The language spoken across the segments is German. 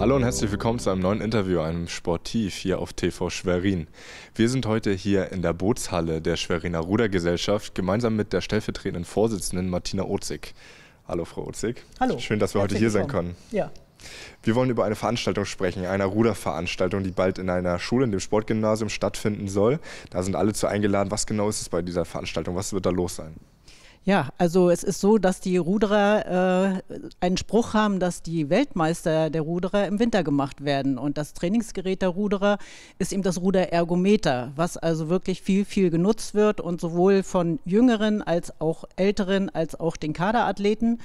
Hallo und herzlich willkommen zu einem neuen Interview, einem Sportiv hier auf TV Schwerin. Wir sind heute hier in der Bootshalle der Schweriner Rudergesellschaft gemeinsam mit der stellvertretenden Vorsitzenden Martina Ozig. Hallo Frau Ozig. Hallo. Schön, dass wir herzlich heute hier sein können. Ja. Wir wollen über eine Veranstaltung sprechen, eine Ruderveranstaltung, die bald in einer Schule, in dem Sportgymnasium stattfinden soll. Da sind alle zu eingeladen. Was genau ist es bei dieser Veranstaltung? Was wird da los sein? Ja, also es ist so, dass die Ruderer äh, einen Spruch haben, dass die Weltmeister der Ruderer im Winter gemacht werden. Und das Trainingsgerät der Ruderer ist eben das Ruderergometer, was also wirklich viel, viel genutzt wird und sowohl von Jüngeren als auch Älteren als auch den Kaderathleten.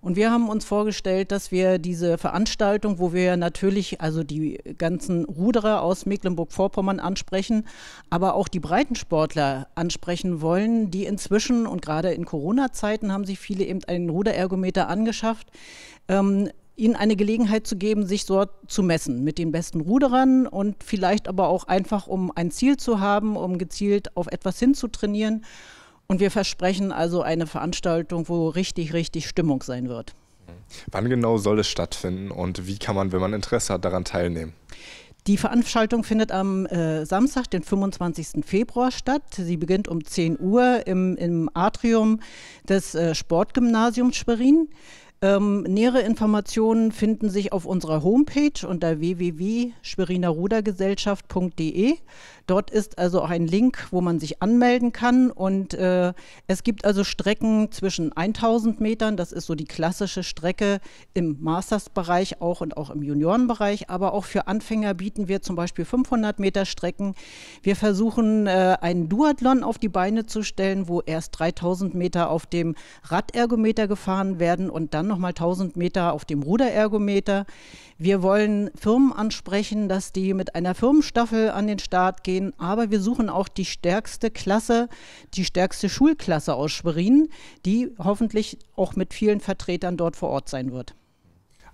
Und wir haben uns vorgestellt, dass wir diese Veranstaltung, wo wir natürlich also die ganzen Ruderer aus Mecklenburg-Vorpommern ansprechen, aber auch die Breitensportler ansprechen wollen, die inzwischen und gerade in Corona-Zeiten haben sich viele eben einen Ruderergometer angeschafft. Ähm, ihnen eine Gelegenheit zu geben, sich dort zu messen mit den besten Ruderern und vielleicht aber auch einfach, um ein Ziel zu haben, um gezielt auf etwas hinzutrainieren. Und wir versprechen also eine Veranstaltung, wo richtig, richtig Stimmung sein wird. Mhm. Wann genau soll es stattfinden und wie kann man, wenn man Interesse hat, daran teilnehmen? Die Veranstaltung findet am äh, Samstag, den 25. Februar statt. Sie beginnt um 10 Uhr im, im Atrium des äh, Sportgymnasiums Schwerin. Ähm, nähere Informationen finden sich auf unserer Homepage unter www.schwerinerrudergesellschaft.de. Dort ist also auch ein Link, wo man sich anmelden kann. Und äh, es gibt also Strecken zwischen 1000 Metern, das ist so die klassische Strecke im Masters-Bereich auch und auch im Juniorenbereich. Aber auch für Anfänger bieten wir zum Beispiel 500 Meter Strecken. Wir versuchen, äh, einen Duathlon auf die Beine zu stellen, wo erst 3000 Meter auf dem Radergometer gefahren werden und dann dann nochmal 1000 Meter auf dem Ruderergometer. Wir wollen Firmen ansprechen, dass die mit einer Firmenstaffel an den Start gehen, aber wir suchen auch die stärkste Klasse, die stärkste Schulklasse aus Schwerin, die hoffentlich auch mit vielen Vertretern dort vor Ort sein wird.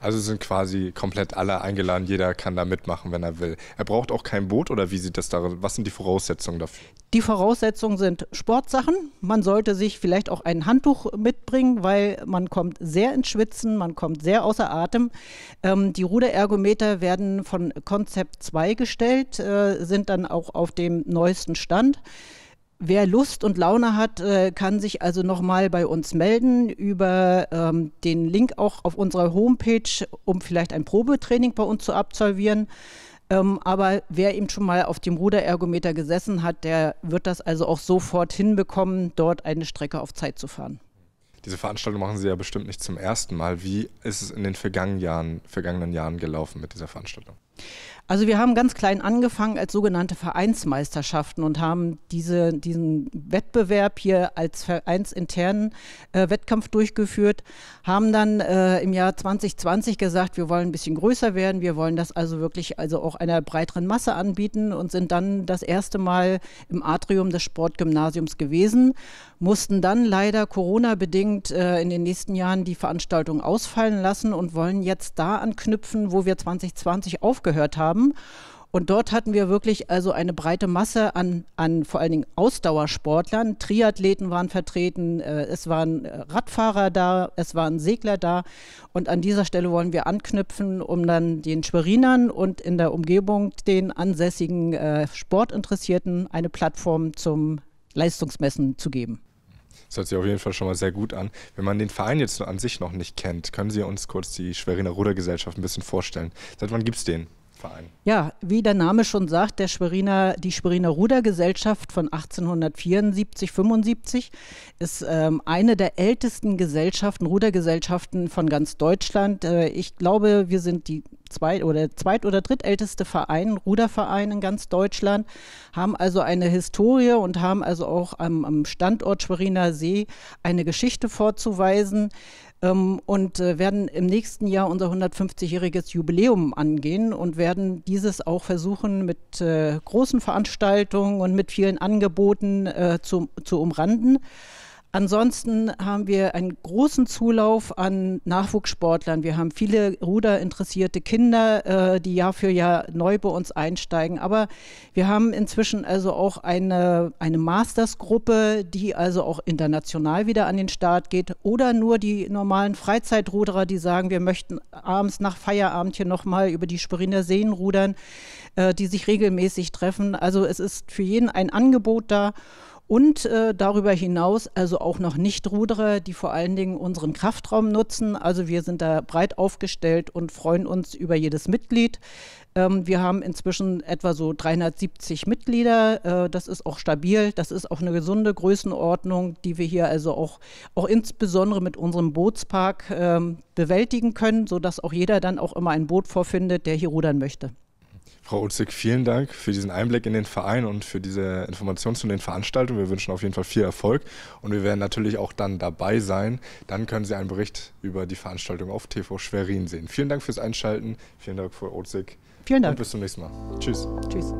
Also sind quasi komplett alle eingeladen, jeder kann da mitmachen, wenn er will. Er braucht auch kein Boot oder wie sieht das darin? Was sind die Voraussetzungen dafür? Die Voraussetzungen sind Sportsachen. Man sollte sich vielleicht auch ein Handtuch mitbringen, weil man kommt sehr ins Schwitzen, man kommt sehr außer Atem. Ähm, die Ruderergometer werden von Concept 2 gestellt, äh, sind dann auch auf dem neuesten Stand. Wer Lust und Laune hat, äh, kann sich also nochmal bei uns melden über ähm, den Link auch auf unserer Homepage, um vielleicht ein Probetraining bei uns zu absolvieren. Ähm, aber wer eben schon mal auf dem Ruderergometer gesessen hat, der wird das also auch sofort hinbekommen, dort eine Strecke auf Zeit zu fahren. Diese Veranstaltung machen Sie ja bestimmt nicht zum ersten Mal. Wie ist es in den vergangenen Jahren, vergangenen Jahren gelaufen mit dieser Veranstaltung? Also wir haben ganz klein angefangen als sogenannte Vereinsmeisterschaften und haben diese, diesen Wettbewerb hier als vereinsinternen äh, Wettkampf durchgeführt, haben dann äh, im Jahr 2020 gesagt, wir wollen ein bisschen größer werden, wir wollen das also wirklich also auch einer breiteren Masse anbieten und sind dann das erste Mal im Atrium des Sportgymnasiums gewesen, mussten dann leider Corona-bedingt äh, in den nächsten Jahren die Veranstaltung ausfallen lassen und wollen jetzt da anknüpfen, wo wir 2020 aufgehört haben haben. Und dort hatten wir wirklich also eine breite Masse an, an vor allen Dingen Ausdauersportlern. Triathleten waren vertreten, äh, es waren äh, Radfahrer da, es waren Segler da. Und an dieser Stelle wollen wir anknüpfen, um dann den Schwerinern und in der Umgebung den ansässigen äh, Sportinteressierten eine Plattform zum Leistungsmessen zu geben. Das hört sich auf jeden Fall schon mal sehr gut an. Wenn man den Verein jetzt an sich noch nicht kennt, können Sie uns kurz die Schweriner Rudergesellschaft ein bisschen vorstellen. Seit wann gibt es den? Verein. Ja, wie der Name schon sagt, der Schweriner, die Schweriner Rudergesellschaft von 1874, 75 ist ähm, eine der ältesten Gesellschaften, Rudergesellschaften von ganz Deutschland. Äh, ich glaube, wir sind die zweit oder zweit- oder drittälteste Verein, Ruderverein in ganz Deutschland, haben also eine Historie und haben also auch am, am Standort Schweriner See eine Geschichte vorzuweisen ähm, und äh, werden im nächsten Jahr unser 150-jähriges Jubiläum angehen und werden dieses auch versuchen, mit äh, großen Veranstaltungen und mit vielen Angeboten äh, zu, zu umranden. Ansonsten haben wir einen großen Zulauf an Nachwuchssportlern. Wir haben viele ruderinteressierte Kinder, äh, die Jahr für Jahr neu bei uns einsteigen. Aber wir haben inzwischen also auch eine, eine Mastersgruppe, die also auch international wieder an den Start geht. Oder nur die normalen Freizeitruderer, die sagen, wir möchten abends nach Feierabend hier nochmal über die Spiriner Seen rudern, äh, die sich regelmäßig treffen. Also es ist für jeden ein Angebot da. Und äh, darüber hinaus also auch noch Nichtruderer, die vor allen Dingen unseren Kraftraum nutzen. Also wir sind da breit aufgestellt und freuen uns über jedes Mitglied. Ähm, wir haben inzwischen etwa so 370 Mitglieder. Äh, das ist auch stabil. Das ist auch eine gesunde Größenordnung, die wir hier also auch, auch insbesondere mit unserem Bootspark ähm, bewältigen können, sodass auch jeder dann auch immer ein Boot vorfindet, der hier rudern möchte. Frau Utzig, vielen Dank für diesen Einblick in den Verein und für diese Informationen zu den Veranstaltungen. Wir wünschen auf jeden Fall viel Erfolg und wir werden natürlich auch dann dabei sein. Dann können Sie einen Bericht über die Veranstaltung auf TV Schwerin sehen. Vielen Dank fürs Einschalten. Vielen Dank, Frau Utzig. Vielen Dank. Und bis zum nächsten Mal. Tschüss. Tschüss.